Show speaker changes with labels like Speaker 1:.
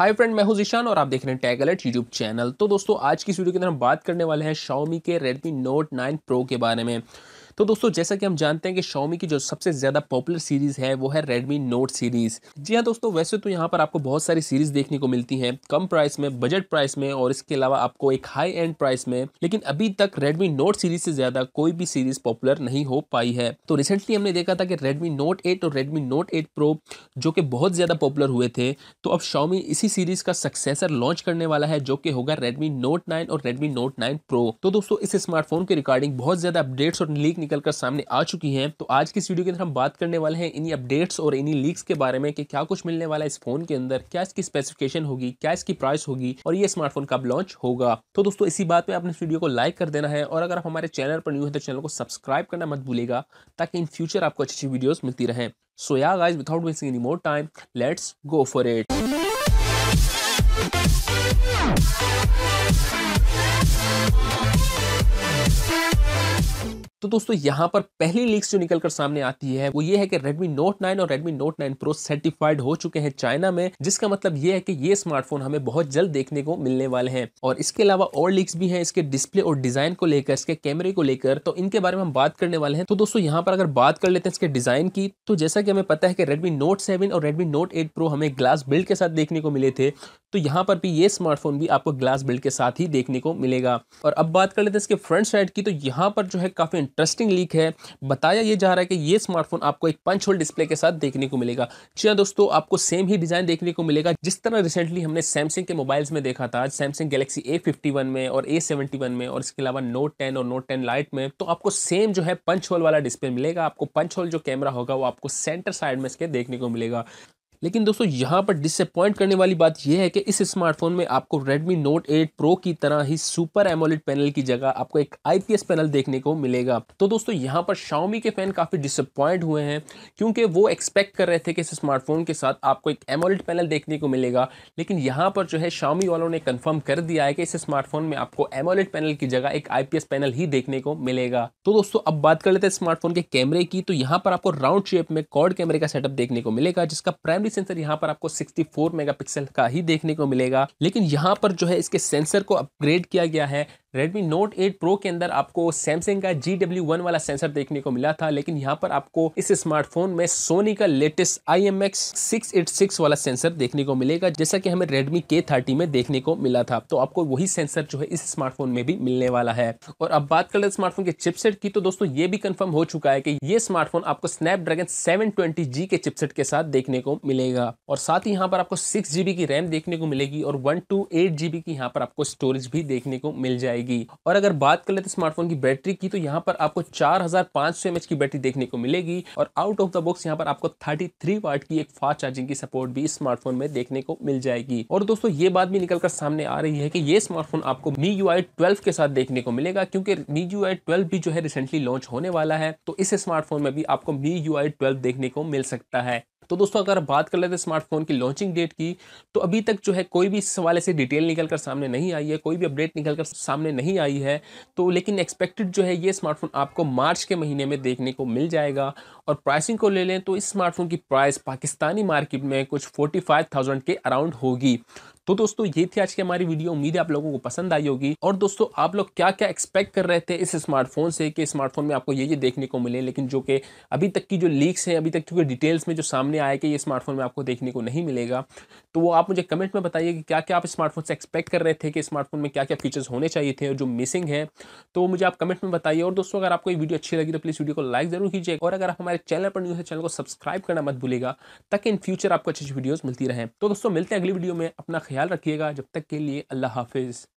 Speaker 1: Hi friend मैं हूं जिशान और आप देख रहे हैं टैग अलर्ट यूट्यूब चैनल तो दोस्तों आज की इस वीडियो के अंदर हम बात करने वाले हैं शाओमी के रेडमी नोट 9 प्रो के बारे में तो दोस्तों जैसा कि हम जानते हैं कि शॉमी की जो सबसे ज़्यादा पॉपुलर सीरीज़ है वो है रेडमी नोट सीरीज़ जी हाँ दोस्तों वैसे तो यहाँ पर आपको बहुत सारी सीरीज़ देखने को मिलती हैं कम प्राइस में बजट प्राइस में और इसके अलावा आपको एक हाई एंड प्राइस में लेकिन अभी तक रेडमी नोट सीरीज़ से ज़्यादा कोई भी सीरीज़ पॉपुलर नहीं हो पाई है तो रिसेंटली हमने देखा था कि रेडमी नोट एट और रेडमी नोट एट प्रो जो कि बहुत ज़्यादा पॉपुलर हुए थे तो अब शॉमी इसी सीरीज़ का सक्सेसर लॉन्च करने वाला है जो कि होगा रेडमी नोट नाइन और रेडमी नोट नाइन प्रो तो दोस्तों इस स्मार्टफोन के रिकॉर्डिंग बहुत ज़्यादा अपडेट्स और लीक निकल कर सामने आ चुकी हैं तो आज की इस वीडियो के अंदर हम बात करने वाले हैं इन्हीं अपडेट्स और इन्हीं लीक्स के बारे में कि क्या कुछ मिलने वाला है इस फोन के अंदर क्या इसकी स्पेसिफिकेशन होगी क्या इसकी प्राइस होगी और ये स्मार्टफोन कब लॉन्च होगा तो दोस्तों इसी बात में आपने इस वीडियो को लाइक कर देना है और अगर आप हमारे चैनल पर न्यू है तो चैनल को सब्सक्राइब करना मत भूलेगा ताकि इन फ्यूचर आपको अच्छी अच्छी वीडियोज मिलती रहे so yeah guys without wasting any more time let's go for it Yeah. तो दोस्तों यहाँ पर पहली लीक्स जो निकल कर सामने आती है वो ये है कि Redmi Note 9 और Redmi Note 9 Pro सर्टिफाइड हो चुके हैं चाइना में जिसका मतलब ये है कि ये स्मार्टफोन हमें बहुत जल्द देखने को मिलने वाले हैं और इसके अलावा और लीक्स भी हैं इसके डिस्प्ले और डिजाइन को लेकर इसके कैमरे को लेकर तो इनके बारे में हम बात करने वाले हैं तो दोस्तों यहाँ पर अगर बात कर लेते हैं इसके डिजाइन की तो जैसा कि हमें पता है कि रेडमी नोट सेवन और रेडमी नोट एट प्रो हमें ग्लास बिल्ड के साथ देखने को मिले थे तो यहाँ पर भी ये स्मार्टफोन भी आपको ग्लास बिल्ड के साथ ही देखने को मिलेगा और अब बात कर लेते हैं इसके फ्रंट साइड की तो यहाँ पर जो है काफी इंटरेस्टिंग लीक है बताया ये जा रहा है कि ये स्मार्टफोन आपको एक पंच होल डिस्प्ले के साथ देखने को मिलेगा जी हाँ दोस्तों आपको सेम ही डिज़ाइन देखने को मिलेगा जिस तरह रिसेंटली हमने सैमसंग के मोबाइल्स में देखा था सैमसंग गैलेक्सी ए में और ए में और इसके अलावा नोट टेन और नोट टेन लाइट में तो आपको सेम जो है पंच होल वाला डिस्प्ले मिलेगा आपको पंच होल जो कैमरा होगा वो आपको सेंटर साइड में इसके देखने को मिलेगा लेकिन दोस्तों यहाँ पर डिसअपॉइंट करने वाली बात यह है कि इस स्मार्टफोन में आपको Redmi Note 8 Pro की तरह ही सुपर एमोलिट पैनल की जगह आपको एक आईपीएस पैनल देखने को मिलेगा तो दोस्तों यहाँ पर Xiaomi के फैन काफ़ी डिसअपॉइंट हुए हैं क्योंकि वो एक्सपेक्ट कर रहे थे कि इस स्मार्टफोन के साथ आपको एक एमोलिट पैनल देखने को मिलेगा लेकिन यहाँ पर जो है शाउमी वालों ने कन्फर्म कर दिया है कि इस स्मार्टफोन में आपको एमोलिट पैनल की जगह एक आई पैनल ही देखने को मिलेगा तो दोस्तों अब बात कर लेते हैं स्मार्टफोन के कैमरे की तो यहाँ पर आपको राउंड शेप में कॉर्ड कैमरे का सेटअप देखने को मिलेगा जिसका प्राइमरी भी सेंसर यहाँ पर आपको 64 मेगापिक्सल का ही देखने को मिलेगा लेकिन यहाँ पर जो है इसके सेंसर को अपग्रेड किया गया है Redmi Note 8 Pro के अंदर आपको सैमसंग का GW1 वाला सेंसर देखने को मिला था लेकिन यहाँ पर आपको इस स्मार्टफोन में सोनी का लेटेस्ट IMX686 वाला सेंसर देखने को मिलेगा जैसा कि हमें Redmi K30 में देखने को मिला था तो आपको वही सेंसर जो है इस स्मार्टफोन में भी मिलने वाला है और अब बात कर ले स्मार्टफोन के चिपसेट की तो दोस्तों ये भी कन्फर्म हो चुका है की ये स्मार्टफोन आपको स्नैप ड्रैगन के चिपसेट के साथ देखने को मिलेगा और साथ ही यहाँ पर आपको सिक्स की रैम देखने को मिलेगी और वन की यहाँ पर आपको स्टोरेज भी देखने को मिल जाएगी आएगी और अगर बात कर लेते तो स्मार्टफोन की बैटरी की तो यहाँ पर आपको चार हजार पाँच सौ की बैटरी देखने को मिलेगी और आउट ऑफ द बॉक्स यहाँ पर आपको थर्टी थ्री वाट की एक फास्ट चार्जिंग की सपोर्ट भी स्मार्टफोन में देखने को मिल जाएगी और दोस्तों ये बात भी निकलकर सामने आ रही है कि ये स्मार्टफोन आपको मी यू आई ट्वेल्व के साथ देखने को मिलेगा क्योंकि मी यू आई ट्वेल्व भी जो है रिसेंटली लॉन्च होने वाला है तो इस स्मार्टफोन में भी आपको मी यू आई ट्वेल्व देखने को मिल सकता है तो दोस्तों अगर बात कर लेते हैं स्मार्टफोन की लॉन्चिंग डेट की तो अभी तक जो है कोई भी इस हवाले से डिटेल निकल कर सामने नहीं आई है कोई भी अपडेट निकल कर सामने नहीं आई है तो लेकिन एक्सपेक्टेड जो है ये स्मार्टफोन आपको मार्च के महीने में देखने को मिल जाएगा और प्राइसिंग को ले लें तो इस स्मार्टफोन की प्राइस पाकिस्तानी मार्केट में कुछ फोर्टी फाइव थाउजेंड के अराउंड होगी तो दोस्तों ये थी आज की हमारी वीडियो उम्मीद है आप लोगों को पसंद आई होगी और दोस्तों आप लोग क्या क्या एक्सपेक्ट कर रहे थे इस स्मार्टफोन से कि स्मार्टफोन में आपको ये ये देखने को मिले लेकिन जो कि अभी तक की जो लीक्स हैं अभी तक की डिटेल्स में जो सामने आए कि ये स्मार्टफोन में आपको देखने को नहीं मिलेगा तो वो आप मुझे कमेंट में बताइए कि क्या क्या आप स्मार्टफोन से एक्सपेक्ट कर रहे थे कि स्मार्टफोन में क्या क्या फीचर्स होने चाहिए थे और जो मिसिंग है तो मुझे आप कमेंट में बताइए और दोस्तों अगर आपको ये वीडियो अच्छी लगी तो प्लीज़ वीडियो को लाइक जरूर कीजिए और अगर आप हमारे तक चैनल पर न्यूज़ है चैनल को सब्सक्राइब करना मत भूलेगा ताकि इन फ्यूचर आपको अच्छी अच्छी वीडियोज़ मिलती रहें तो दोस्तों मिलते हैं अगली वीडियो में अपना ख्याल रखिएगा जब तक के लिए अल्लाह हाफिज़